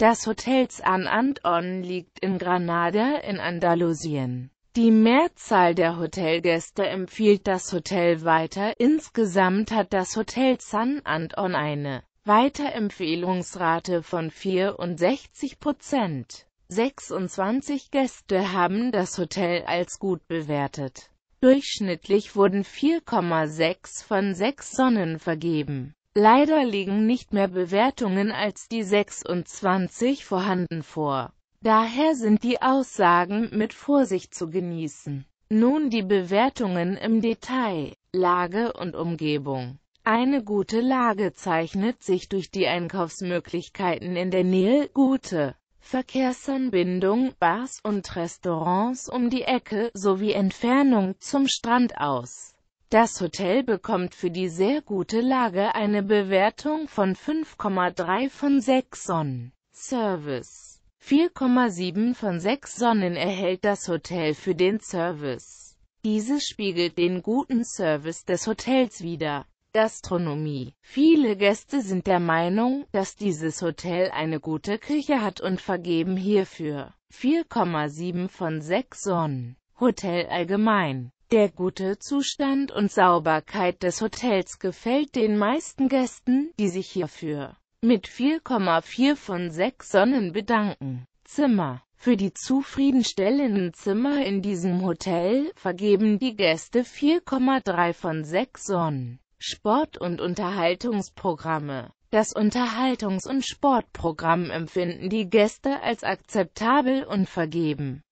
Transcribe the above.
Das Hotel San Anton liegt in Granada in Andalusien. Die Mehrzahl der Hotelgäste empfiehlt das Hotel weiter. Insgesamt hat das Hotel San Anton eine Weiterempfehlungsrate von 64 Prozent. 26 Gäste haben das Hotel als gut bewertet. Durchschnittlich wurden 4,6 von 6 Sonnen vergeben. Leider liegen nicht mehr Bewertungen als die 26 vorhanden vor. Daher sind die Aussagen mit Vorsicht zu genießen. Nun die Bewertungen im Detail. Lage und Umgebung. Eine gute Lage zeichnet sich durch die Einkaufsmöglichkeiten in der Nähe, gute Verkehrsanbindung, Bars und Restaurants um die Ecke sowie Entfernung zum Strand aus. Das Hotel bekommt für die sehr gute Lage eine Bewertung von 5,3 von 6 Sonnen. Service 4,7 von 6 Sonnen erhält das Hotel für den Service. Dieses spiegelt den guten Service des Hotels wider. Gastronomie. Viele Gäste sind der Meinung, dass dieses Hotel eine gute Küche hat und vergeben hierfür 4,7 von 6 Sonnen. Hotel allgemein. Der gute Zustand und Sauberkeit des Hotels gefällt den meisten Gästen, die sich hierfür mit 4,4 von 6 Sonnen bedanken. Zimmer Für die zufriedenstellenden Zimmer in diesem Hotel vergeben die Gäste 4,3 von 6 Sonnen. Sport- und Unterhaltungsprogramme Das Unterhaltungs- und Sportprogramm empfinden die Gäste als akzeptabel und vergeben